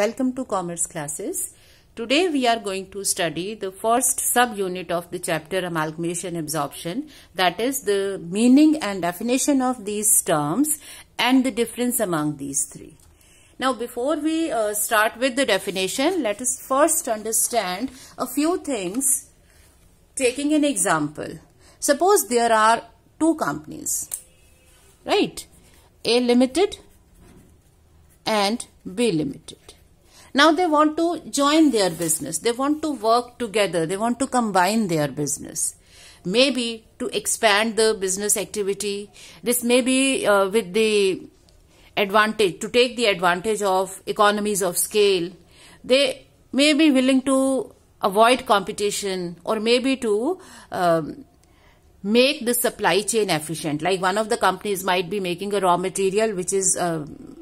Welcome to Commerce classes. Today we are going to study the first subunit of the chapter Amalgamation Absorption that is the meaning and definition of these terms and the difference among these three. Now before we uh, start with the definition, let us first understand a few things taking an example. Suppose there are two companies, right? A limited and B limited. Now they want to join their business. They want to work together. They want to combine their business. Maybe to expand the business activity. This may be uh, with the advantage, to take the advantage of economies of scale. They may be willing to avoid competition or maybe to um, make the supply chain efficient. Like one of the companies might be making a raw material which is. Um,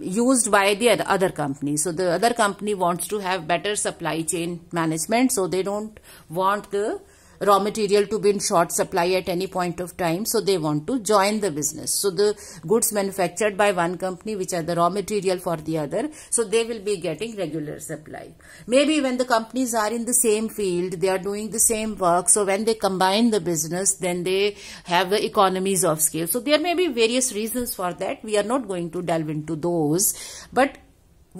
used by the other company. So the other company wants to have better supply chain management. So they don't want the raw material to be in short supply at any point of time so they want to join the business so the goods manufactured by one company which are the raw material for the other so they will be getting regular supply maybe when the companies are in the same field they are doing the same work so when they combine the business then they have the economies of scale so there may be various reasons for that we are not going to delve into those but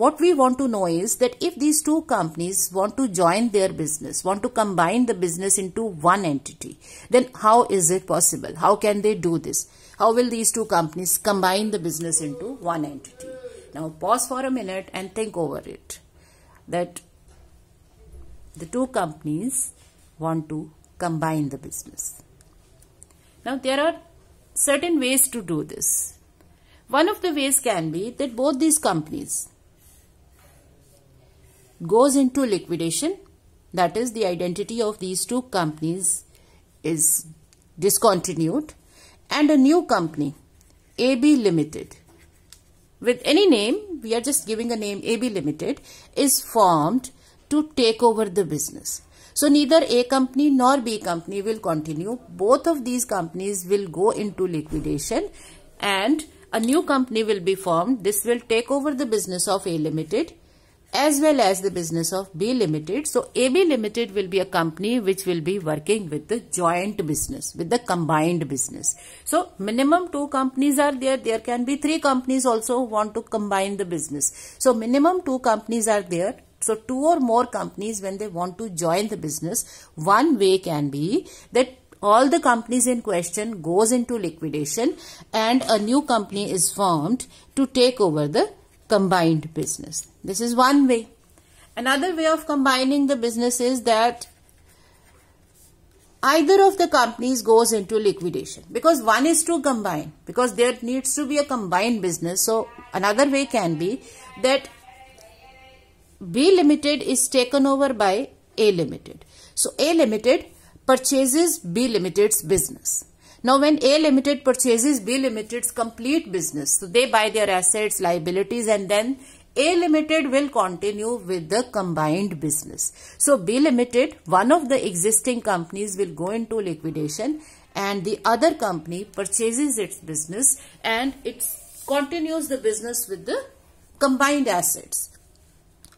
what we want to know is that if these two companies want to join their business, want to combine the business into one entity, then how is it possible? How can they do this? How will these two companies combine the business into one entity? Now pause for a minute and think over it. That the two companies want to combine the business. Now there are certain ways to do this. One of the ways can be that both these companies goes into liquidation, that is the identity of these two companies is discontinued and a new company AB Limited with any name, we are just giving a name AB Limited, is formed to take over the business. So neither A company nor B company will continue. Both of these companies will go into liquidation and a new company will be formed. This will take over the business of A Limited as well as the business of B Limited. So AB Limited will be a company which will be working with the joint business, with the combined business. So minimum two companies are there. There can be three companies also want to combine the business. So minimum two companies are there. So two or more companies when they want to join the business, one way can be that all the companies in question goes into liquidation and a new company is formed to take over the combined business. This is one way. Another way of combining the business is that either of the companies goes into liquidation because one is to combine because there needs to be a combined business. So another way can be that B Limited is taken over by A Limited. So A Limited purchases B Limited's business. Now when A Limited purchases B Limited's complete business, so they buy their assets, liabilities and then a Limited will continue with the combined business. So B Limited, one of the existing companies will go into liquidation and the other company purchases its business and it continues the business with the combined assets.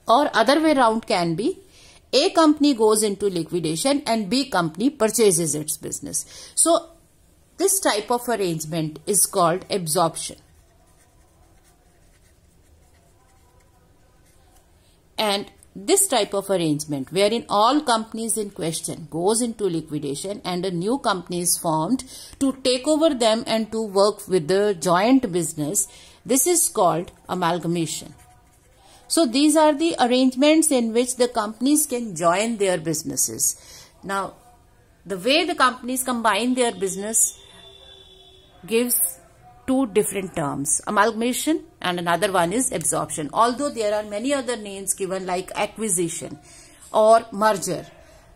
Or other way round can be A company goes into liquidation and B company purchases its business. So this type of arrangement is called absorption. And this type of arrangement wherein all companies in question goes into liquidation and a new company is formed to take over them and to work with the joint business. This is called amalgamation. So these are the arrangements in which the companies can join their businesses. Now, the way the companies combine their business gives two different terms amalgamation and another one is absorption although there are many other names given like acquisition or merger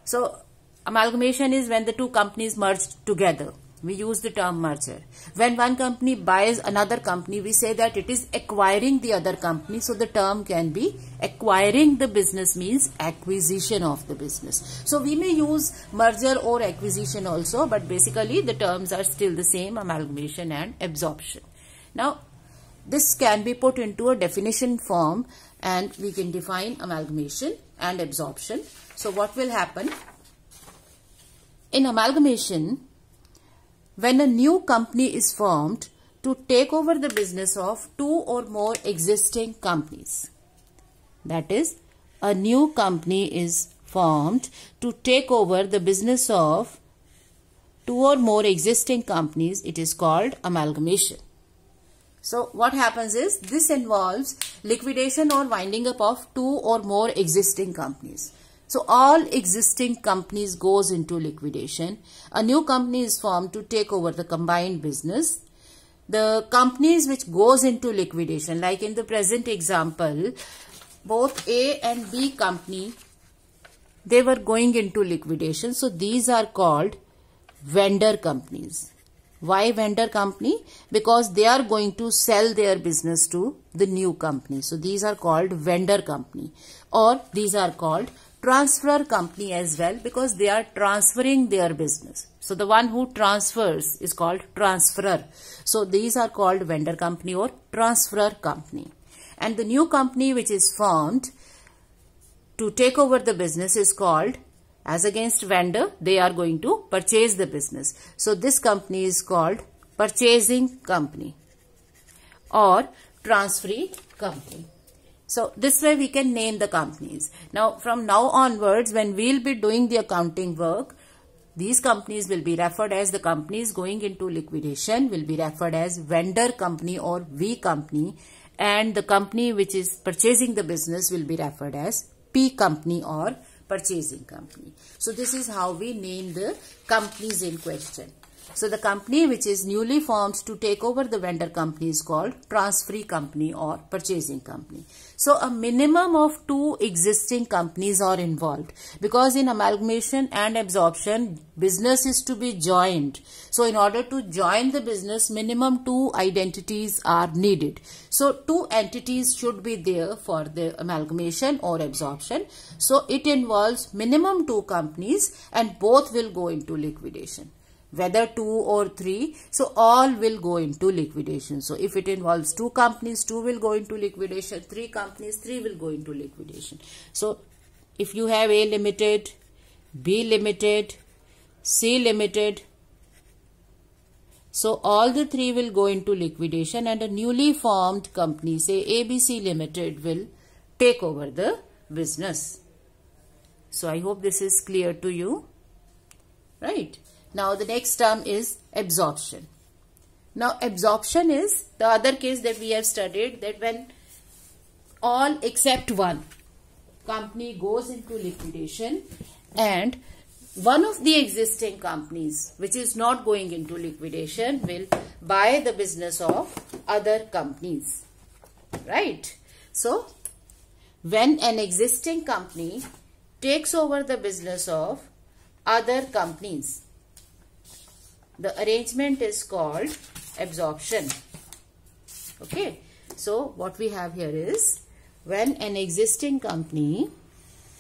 so amalgamation is when the two companies merged together we use the term merger when one company buys another company we say that it is acquiring the other company so the term can be acquiring the business means acquisition of the business so we may use merger or acquisition also but basically the terms are still the same amalgamation and absorption now this can be put into a definition form and we can define amalgamation and absorption so what will happen in amalgamation when a new company is formed to take over the business of two or more existing companies. That is, a new company is formed to take over the business of two or more existing companies. It is called amalgamation. So what happens is this involves liquidation or winding up of two or more existing companies. So all existing companies goes into liquidation. A new company is formed to take over the combined business. The companies which goes into liquidation, like in the present example, both A and B company, they were going into liquidation. So these are called vendor companies. Why vendor company? Because they are going to sell their business to the new company. So these are called vendor company or these are called transfer company as well because they are transferring their business. So the one who transfers is called transferer. So these are called vendor company or transferer company. And the new company which is formed to take over the business is called as against vendor they are going to purchase the business. So this company is called purchasing company or transferee company. So this way we can name the companies. Now from now onwards when we'll be doing the accounting work, these companies will be referred as the companies going into liquidation will be referred as vendor company or V company and the company which is purchasing the business will be referred as P company or purchasing company. So this is how we name the companies in question. So the company which is newly formed to take over the vendor company is called transferee company or purchasing company. So a minimum of two existing companies are involved because in amalgamation and absorption business is to be joined. So in order to join the business minimum two identities are needed. So two entities should be there for the amalgamation or absorption. So it involves minimum two companies and both will go into liquidation whether two or three so all will go into liquidation so if it involves two companies two will go into liquidation three companies three will go into liquidation so if you have a limited b limited c limited so all the three will go into liquidation and a newly formed company say abc limited will take over the business so i hope this is clear to you right now the next term is absorption. Now absorption is the other case that we have studied that when all except one company goes into liquidation and one of the existing companies which is not going into liquidation will buy the business of other companies right so when an existing company takes over the business of other companies the arrangement is called absorption. Okay. So, what we have here is when an existing company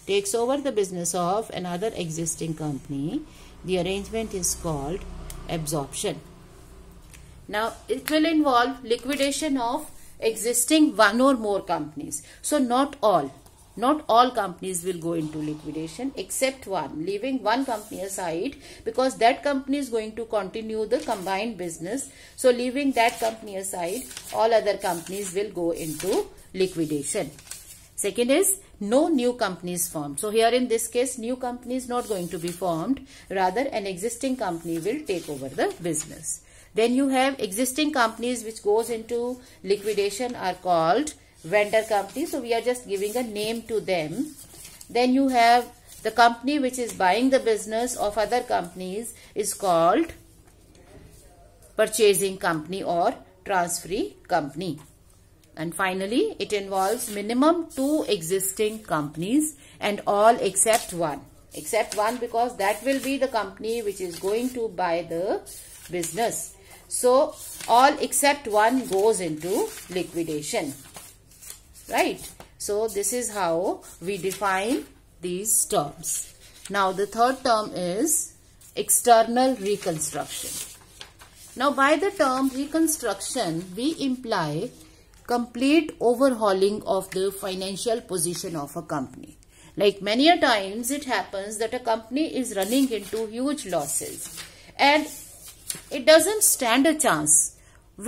takes over the business of another existing company, the arrangement is called absorption. Now, it will involve liquidation of existing one or more companies. So, not all. Not all companies will go into liquidation except one, leaving one company aside because that company is going to continue the combined business. So leaving that company aside, all other companies will go into liquidation. Second is no new companies formed. So here in this case, new company is not going to be formed. Rather, an existing company will take over the business. Then you have existing companies which goes into liquidation are called vendor company. So we are just giving a name to them. Then you have the company which is buying the business of other companies is called purchasing company or transferee company. And finally, it involves minimum two existing companies and all except one. Except one because that will be the company which is going to buy the business. So, all except one goes into liquidation right so this is how we define these terms now the third term is external reconstruction now by the term reconstruction we imply complete overhauling of the financial position of a company like many a times it happens that a company is running into huge losses and it doesn't stand a chance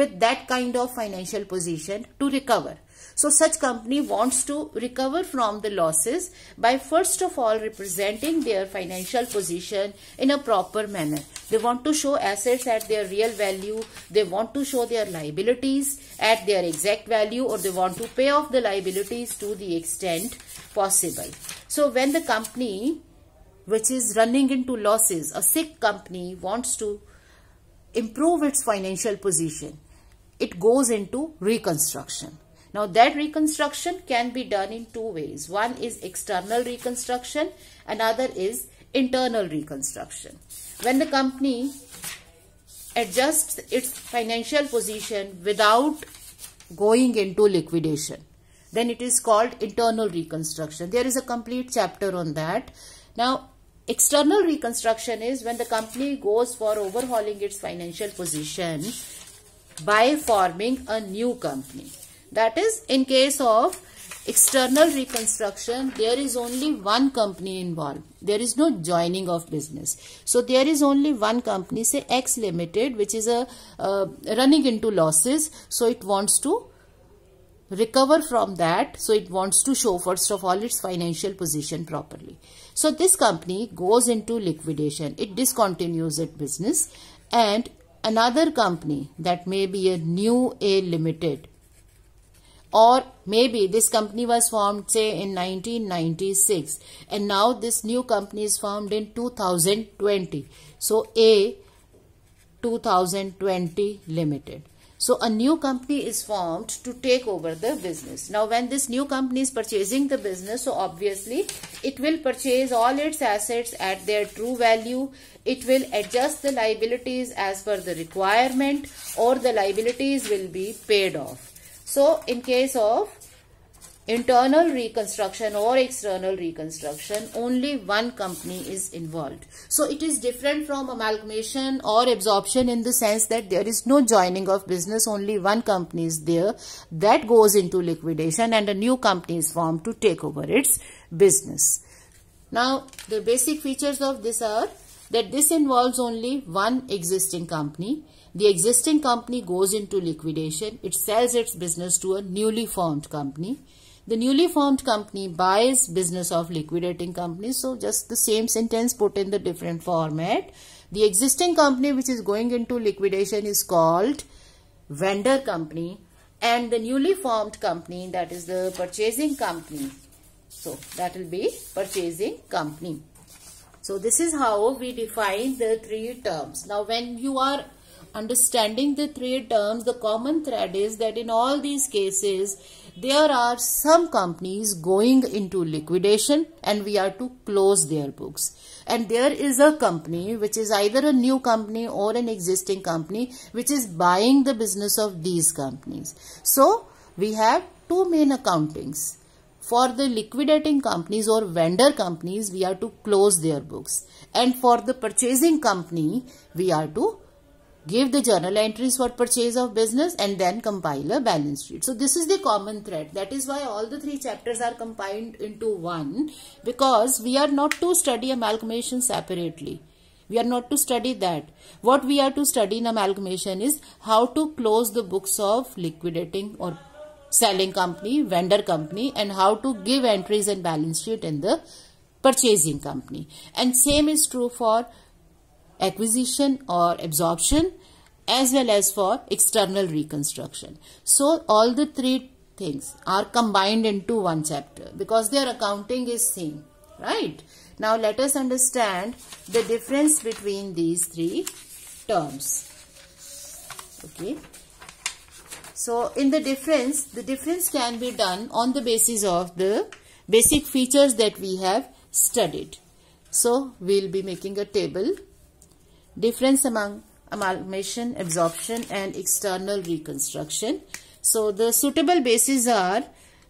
with that kind of financial position to recover so such company wants to recover from the losses by first of all representing their financial position in a proper manner. They want to show assets at their real value. They want to show their liabilities at their exact value or they want to pay off the liabilities to the extent possible. So when the company which is running into losses, a sick company wants to improve its financial position, it goes into reconstruction. Now that reconstruction can be done in two ways. One is external reconstruction, another is internal reconstruction. When the company adjusts its financial position without going into liquidation, then it is called internal reconstruction. There is a complete chapter on that. Now, external reconstruction is when the company goes for overhauling its financial position by forming a new company. That is in case of external reconstruction there is only one company involved there is no joining of business so there is only one company say x limited which is a uh, running into losses so it wants to recover from that so it wants to show first of all its financial position properly so this company goes into liquidation it discontinues its business and another company that may be a new a limited or maybe this company was formed say in 1996 and now this new company is formed in 2020 so a 2020 limited so a new company is formed to take over the business. Now when this new company is purchasing the business, so obviously it will purchase all its assets at their true value. It will adjust the liabilities as per the requirement or the liabilities will be paid off. So, in case of internal reconstruction or external reconstruction, only one company is involved. So, it is different from amalgamation or absorption in the sense that there is no joining of business, only one company is there that goes into liquidation and a new company is formed to take over its business. Now, the basic features of this are that this involves only one existing company. The existing company goes into liquidation. It sells its business to a newly formed company. The newly formed company buys business of liquidating company. So just the same sentence put in the different format. The existing company which is going into liquidation is called vendor company and the newly formed company that is the purchasing company. So that will be purchasing company. So this is how we define the three terms. Now when you are understanding the three terms, the common thread is that in all these cases, there are some companies going into liquidation and we are to close their books. And there is a company which is either a new company or an existing company which is buying the business of these companies. So we have two main accountings for the liquidating companies or vendor companies, we are to close their books. And for the purchasing company, we are to give the journal entries for purchase of business and then compile a balance sheet. So this is the common thread. That is why all the three chapters are combined into one because we are not to study amalgamation separately. We are not to study that. What we are to study in amalgamation is how to close the books of liquidating or selling company, vendor company and how to give entries and balance sheet in the purchasing company. And same is true for acquisition or absorption as well as for external reconstruction. So all the three things are combined into one chapter because their accounting is same, right? Now let us understand the difference between these three terms. Okay. So in the difference, the difference can be done on the basis of the basic features that we have studied. So we'll be making a table. Difference among amalgamation, absorption and external reconstruction. So the suitable bases are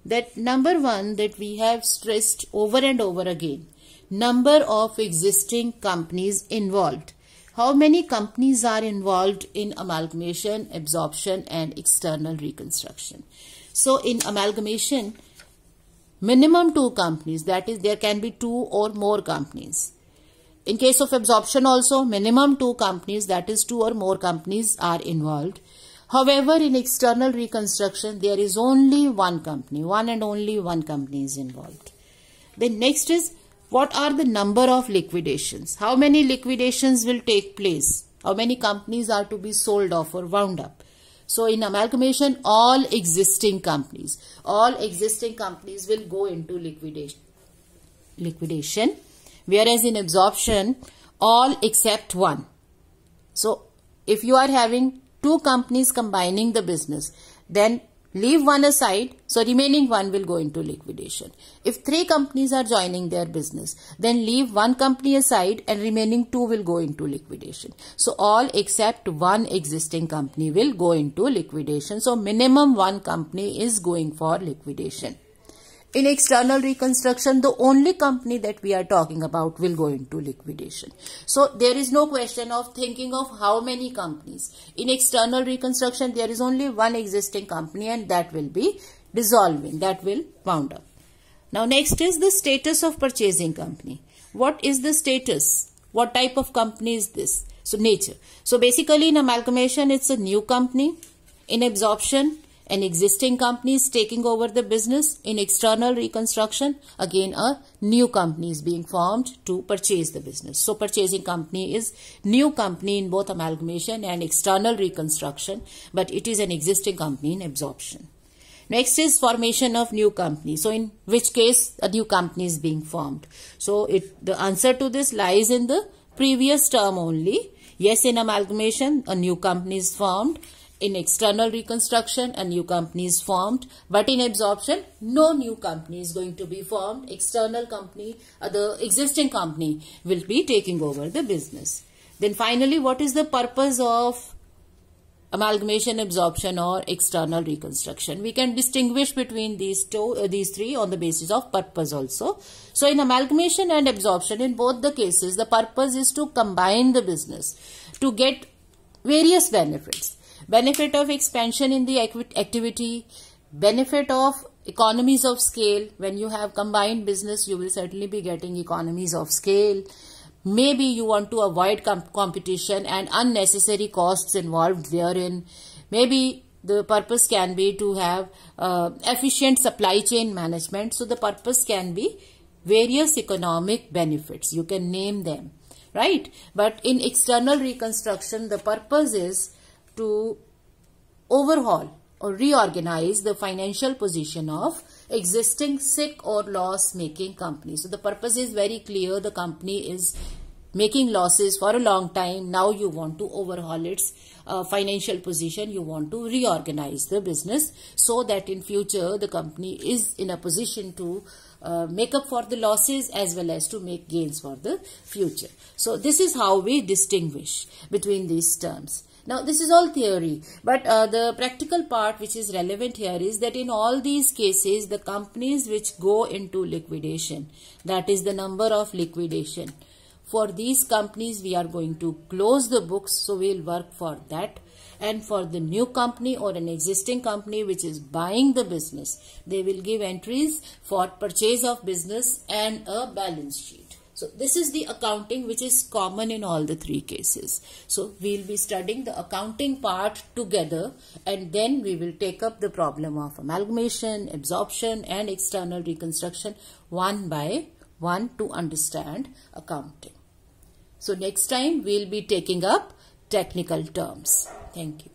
that number one that we have stressed over and over again. Number of existing companies involved. How many companies are involved in amalgamation, absorption and external reconstruction? So in amalgamation, minimum two companies, that is there can be two or more companies. In case of absorption also, minimum two companies, that is two or more companies are involved. However, in external reconstruction, there is only one company, one and only one company is involved. The next is what are the number of liquidations? How many liquidations will take place? How many companies are to be sold off or wound up? So in amalgamation, all existing companies, all existing companies will go into liquidation. liquidation. Whereas in absorption, all except one. So if you are having two companies combining the business, then Leave one aside, so remaining one will go into liquidation. If three companies are joining their business, then leave one company aside and remaining two will go into liquidation. So all except one existing company will go into liquidation. So minimum one company is going for liquidation in external reconstruction, the only company that we are talking about will go into liquidation. So there is no question of thinking of how many companies. In external reconstruction, there is only one existing company and that will be dissolving, that will wound up. Now next is the status of purchasing company. What is the status? What type of company is this? So nature. So basically in amalgamation, it's a new company. In absorption, an existing company is taking over the business in external reconstruction. Again, a new company is being formed to purchase the business. So, purchasing company is new company in both amalgamation and external reconstruction, but it is an existing company in absorption. Next is formation of new company. So, in which case a new company is being formed. So, it the answer to this lies in the previous term only. Yes, in amalgamation, a new company is formed in external reconstruction, a new company is formed, but in absorption, no new company is going to be formed. External company, uh, the existing company will be taking over the business. Then finally, what is the purpose of amalgamation, absorption or external reconstruction? We can distinguish between these two, uh, these three on the basis of purpose also. So in amalgamation and absorption, in both the cases, the purpose is to combine the business to get various benefits benefit of expansion in the activity, benefit of economies of scale. When you have combined business, you will certainly be getting economies of scale. Maybe you want to avoid comp competition and unnecessary costs involved therein. Maybe the purpose can be to have uh, efficient supply chain management. So the purpose can be various economic benefits. You can name them, right? But in external reconstruction, the purpose is to overhaul or reorganize the financial position of existing sick or loss making companies. So the purpose is very clear. The company is making losses for a long time. Now you want to overhaul its uh, financial position. You want to reorganize the business so that in future the company is in a position to uh, make up for the losses as well as to make gains for the future. So this is how we distinguish between these terms. Now, this is all theory, but uh, the practical part which is relevant here is that in all these cases, the companies which go into liquidation, that is the number of liquidation. For these companies, we are going to close the books, so we'll work for that. And for the new company or an existing company which is buying the business, they will give entries for purchase of business and a balance sheet. So this is the accounting which is common in all the three cases. So we'll be studying the accounting part together and then we will take up the problem of amalgamation, absorption and external reconstruction one by one to understand accounting. So next time we'll be taking up technical terms. Thank you.